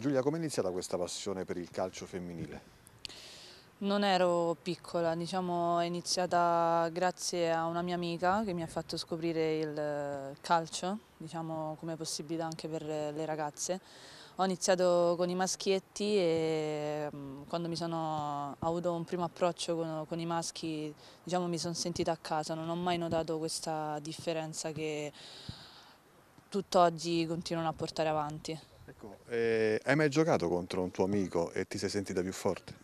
Giulia, come è iniziata questa passione per il calcio femminile? Non ero piccola, diciamo è iniziata grazie a una mia amica che mi ha fatto scoprire il eh, calcio, diciamo come possibilità anche per le ragazze. Ho iniziato con i maschietti e mm, quando mi sono avuto un primo approccio con, con i maschi diciamo, mi sono sentita a casa, non ho mai notato questa differenza che tutt'oggi continuano a portare avanti. Ecco, eh, hai mai giocato contro un tuo amico e ti sei sentita più forte?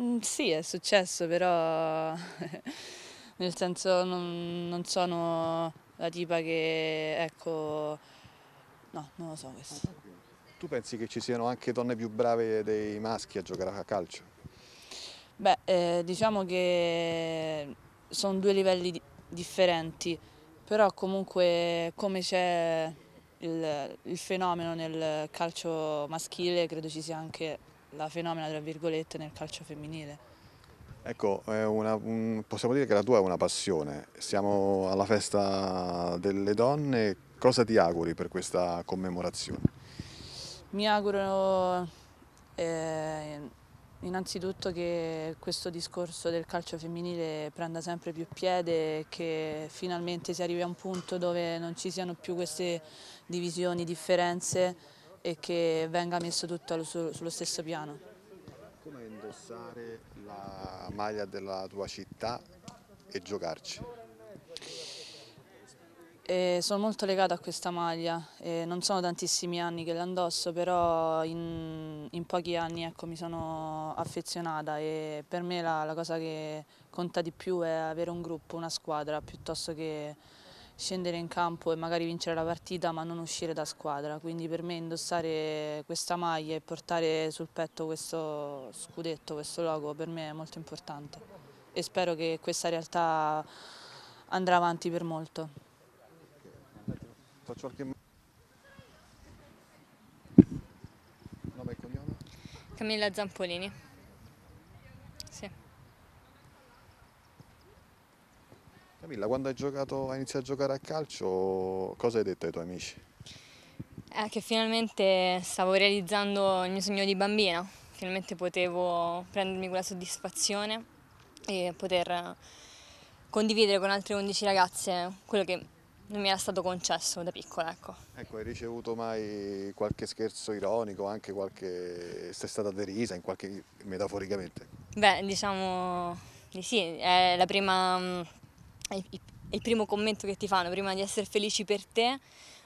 Mm, sì, è successo, però nel senso non, non, sono la tipa che, ecco, no, non lo so questo. Tu pensi che ci siano anche donne più brave dei maschi a giocare a calcio? Beh, eh, diciamo che sono due livelli differenti, però comunque come c'è il, il fenomeno nel calcio maschile, credo ci sia anche la fenomena, tra virgolette, nel calcio femminile. Ecco, una, possiamo dire che la tua è una passione. Siamo alla festa delle donne. Cosa ti auguri per questa commemorazione? Mi auguro eh, Innanzitutto che questo discorso del calcio femminile prenda sempre più piede e che finalmente si arrivi a un punto dove non ci siano più queste divisioni, differenze e che venga messo tutto sullo stesso piano. Come indossare la maglia della tua città e giocarci? E sono molto legata a questa maglia, e non sono tantissimi anni che la però in, in, pochi anni ecco, mi sono affezionata e per me la, la, cosa che conta di più è avere un gruppo, una squadra, piuttosto che scendere in campo e magari vincere la partita ma non uscire da squadra. Quindi per me indossare questa maglia e portare sul petto questo scudetto, questo logo, per me è molto importante e spero che questa realtà andrà avanti per molto faccio anche... Nome e cognome? Camilla Zampolini. Sì. Camilla, quando hai, giocato, hai iniziato a giocare a calcio, cosa hai detto ai tuoi amici? È eh, che finalmente stavo realizzando il mio sogno di bambina, finalmente potevo prendermi quella soddisfazione e poter eh, condividere con altre 11 ragazze quello che non mi era stato concesso da piccola. Ecco. ecco, hai ricevuto mai qualche scherzo ironico, anche qualche... sei stata derisa in qualche... metaforicamente? Beh, diciamo di sì, è la prima... Mm, il primo commento che ti fanno, prima di essere felici per te,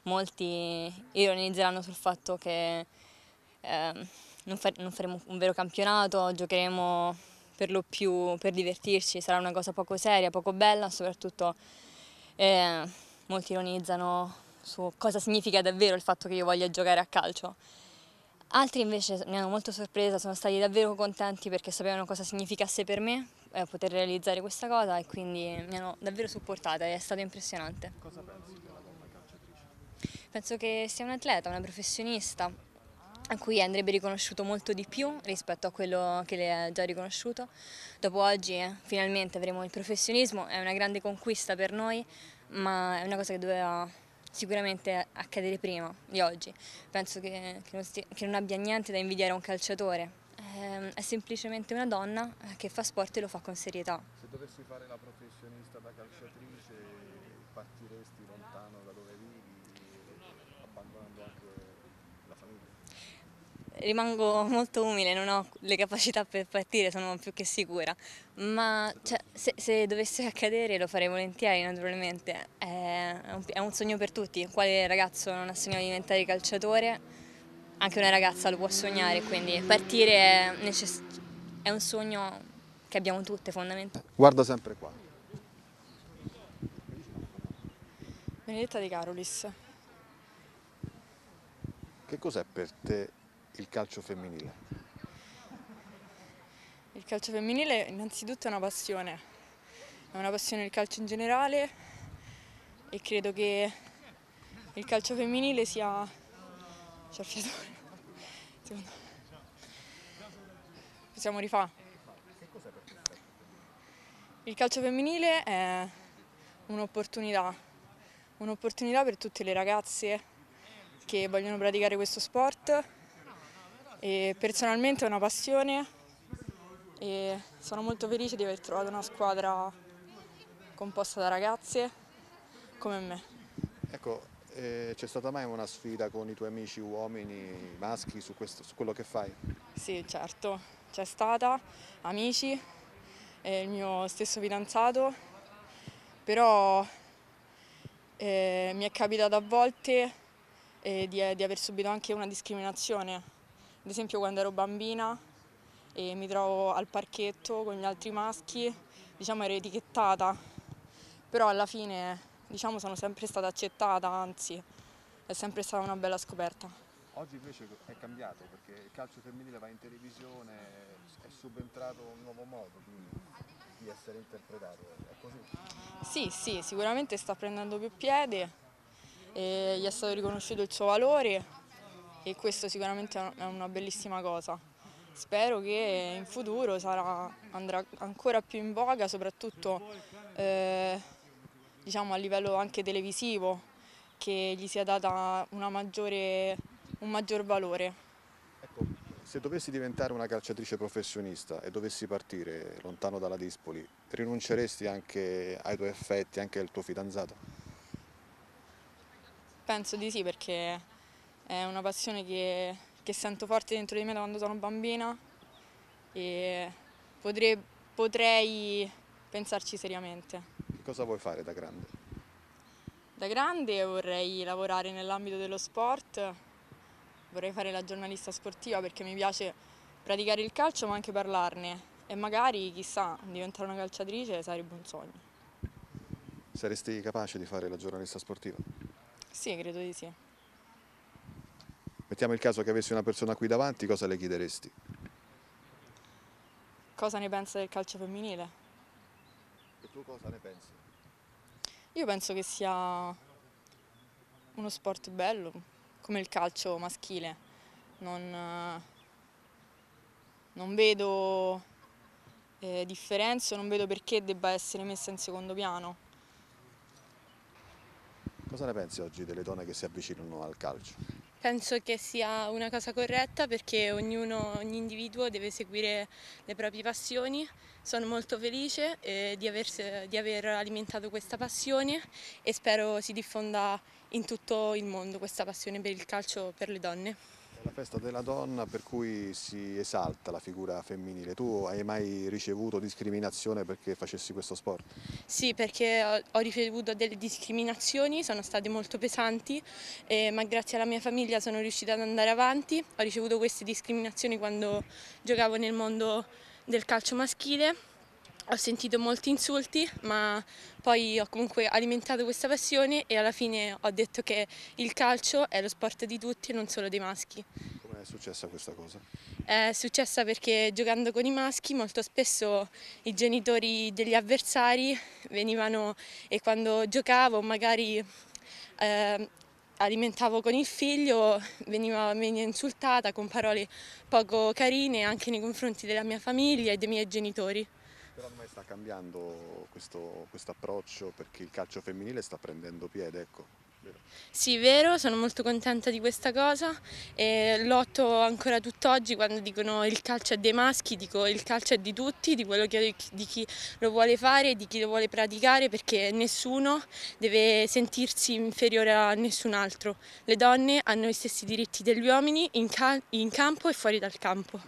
molti ironizzeranno sul fatto che eh, non, fa non faremo un vero campionato, giocheremo per lo più per divertirci, sarà una cosa poco seria, poco bella, soprattutto... Eh, molti ironizzano su cosa significa davvero il fatto che io voglia giocare a calcio. Altri invece mi hanno molto sorpresa, sono stati davvero contenti perché sapevano cosa significasse per me eh, poter realizzare questa cosa e quindi mi hanno davvero supportata è stato impressionante. Cosa pensi della donna calciatrice? Penso che sia un'atleta, una professionista, a cui andrebbe riconosciuto molto di più rispetto a quello che le è già riconosciuto. Dopo oggi eh, finalmente avremo il professionismo, è una grande conquista per noi, ma è una cosa che doveva sicuramente accadere prima di oggi. Penso che, che, non, stia, che non, abbia niente da invidiare a un calciatore. Ehm, è semplicemente una donna eh, che fa sport e lo fa con serietà. Se dovessi fare la professionista da calciatrice partiresti lontano da dove? rimango molto umile, non ho le capacità per partire, sono più che sicura, ma cioè, se, se, dovesse accadere lo farei volentieri naturalmente, è un, è un sogno per tutti, quale ragazzo non ha sognato di diventare calciatore, anche una ragazza lo può sognare, quindi partire è, è un sogno che abbiamo tutte fondamentalmente. Guarda sempre qua. Benedetta di Carolis. Che cos'è per te il calcio femminile? Il calcio femminile innanzitutto è una passione, è una passione il calcio in generale e credo che il calcio femminile sia... c'è il fiatore, secondo me. Possiamo rifare? Il calcio femminile è un'opportunità, un'opportunità per tutte le ragazze che vogliono praticare questo sport e personalmente è una passione e sono molto felice di aver trovato una squadra composta da ragazze come me. Ecco, eh, c'è stata mai una sfida con i tuoi amici uomini, maschi, su, questo, su quello che fai? Sì, certo, c'è stata, amici, eh, il mio stesso fidanzato, però eh, mi è capitato a volte eh, di, di aver subito anche una discriminazione ad esempio quando ero bambina e mi trovo al parchetto con gli altri maschi, diciamo ero etichettata, però alla fine diciamo sono sempre stata accettata, anzi è sempre stata una bella scoperta. Oggi invece è cambiato perché il calcio femminile va in televisione, è subentrato un nuovo modo di, di essere interpretato, è così? Sì, sì, sicuramente sta prendendo più piede, gli è stato riconosciuto il suo valore e questo sicuramente è una bellissima cosa. Spero che in futuro sarà, andrà ancora più in voga, soprattutto eh, diciamo a livello anche televisivo, che gli sia data maggiore, un maggior valore. Ecco, se dovessi diventare una calciatrice professionista e dovessi partire lontano dalla Dispoli, rinunceresti anche ai tuoi effetti, anche al tuo fidanzato? Penso di sì perché è una passione che, che sento forte dentro di me da quando sono bambina e potrei, potrei pensarci seriamente. Che cosa vuoi fare da grande? Da grande vorrei lavorare nell'ambito dello sport, vorrei fare la giornalista sportiva perché mi piace praticare il calcio ma anche parlarne e magari, chissà, diventare una calciatrice sarebbe un sogno. Saresti capace di fare la giornalista sportiva? Sì, credo di sì. Mettiamo il caso che avessi una persona qui davanti, cosa le chiederesti? Cosa ne pensa del calcio femminile? E tu cosa ne pensi? Io penso che sia uno sport bello, come il calcio maschile. Non, non vedo eh, differenze, non vedo perché debba essere messa in secondo piano. Cosa ne pensi oggi delle donne che si avvicinano al calcio? Penso che sia una cosa corretta perché ognuno, ogni individuo deve seguire le proprie passioni. Sono molto felice eh, di, aver, di, aver, alimentato questa passione e spero si diffonda in tutto il mondo questa passione per il calcio per le donne. La festa della donna per cui si esalta la figura femminile. Tu hai mai ricevuto discriminazione perché facessi questo sport? Sì, perché ho, ricevuto delle discriminazioni, sono state molto pesanti, eh, ma grazie alla mia famiglia sono riuscita ad andare avanti. Ho ricevuto queste discriminazioni quando giocavo nel mondo del calcio maschile ho sentito molti insulti, ma poi ho comunque alimentato questa passione e alla fine ho detto che il calcio è lo sport di tutti e non solo dei maschi. Come è successa questa cosa? È successa perché giocando con i maschi molto spesso i genitori degli avversari venivano e quando giocavo magari eh, alimentavo con il figlio, veniva, veniva insultata con parole poco carine anche nei confronti della mia famiglia e dei miei genitori. Però ormai sta cambiando questo, questo approccio perché il calcio femminile sta prendendo piede, ecco. Sì, vero, sono molto contenta di questa cosa e lotto ancora tutt'oggi quando dicono il calcio è dei maschi, dico il calcio è di tutti, di, che, di chi lo vuole fare, e di chi lo vuole praticare perché nessuno deve sentirsi inferiore a nessun altro. Le donne hanno gli stessi diritti degli uomini in, ca in campo e fuori dal campo.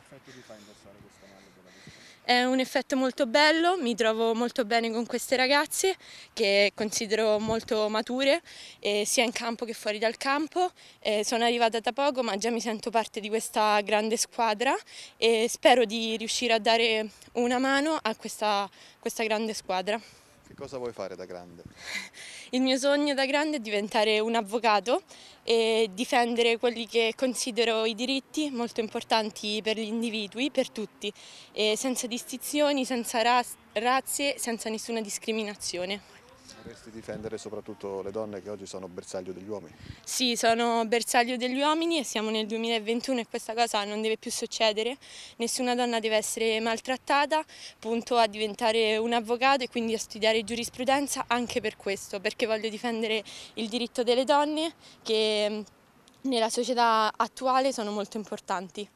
È un effetto molto bello, mi trovo molto bene con queste ragazze che considero molto mature eh, sia in campo che fuori dal campo. Eh, sono arrivata da poco ma già mi sento parte di questa grande squadra e spero di riuscire a dare una mano a questa, questa grande squadra. Che cosa vuoi fare da grande? Il mio sogno da grande è diventare un avvocato e difendere quelli che considero i diritti molto importanti per gli individui, per tutti, senza distinzioni, senza razze, senza nessuna discriminazione. Vorresti difendere soprattutto le donne che oggi sono bersaglio degli uomini? Sì, sono bersaglio degli uomini e siamo nel 2021 e questa cosa non deve più succedere. Nessuna donna deve essere maltrattata, punto a diventare un avvocato e quindi a studiare giurisprudenza anche per questo, perché voglio difendere il diritto delle donne che mm, nella società attuale sono molto importanti.